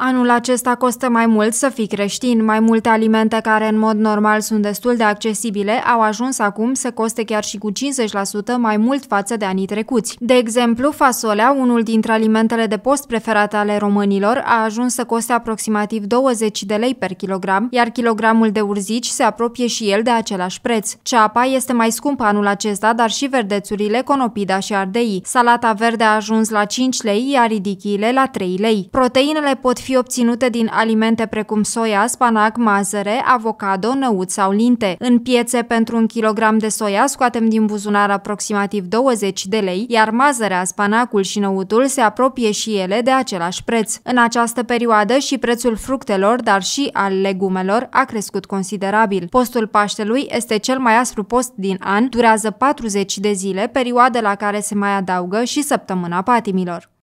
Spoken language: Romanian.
Anul acesta costă mai mult să fii creștin. Mai multe alimente care în mod normal sunt destul de accesibile au ajuns acum să coste chiar și cu 50% mai mult față de anii trecuți. De exemplu, fasolea, unul dintre alimentele de post preferate ale românilor, a ajuns să coste aproximativ 20 de lei per kilogram, iar kilogramul de urzici se apropie și el de același preț. Ceapa este mai scumpă anul acesta, dar și verdețurile, conopida și ardei. Salata verde a ajuns la 5 lei, iar ridichiile la 3 lei. Proteinele pot fi fi obținute din alimente precum soia, spanac, mazăre, avocado, năut sau linte. În piețe, pentru un kilogram de soia scoatem din buzunar aproximativ 20 de lei, iar mazărea, spanacul și năutul se apropie și ele de același preț. În această perioadă și prețul fructelor, dar și al legumelor, a crescut considerabil. Postul Paștelui este cel mai aspru post din an, durează 40 de zile, perioadă la care se mai adaugă și săptămâna patimilor.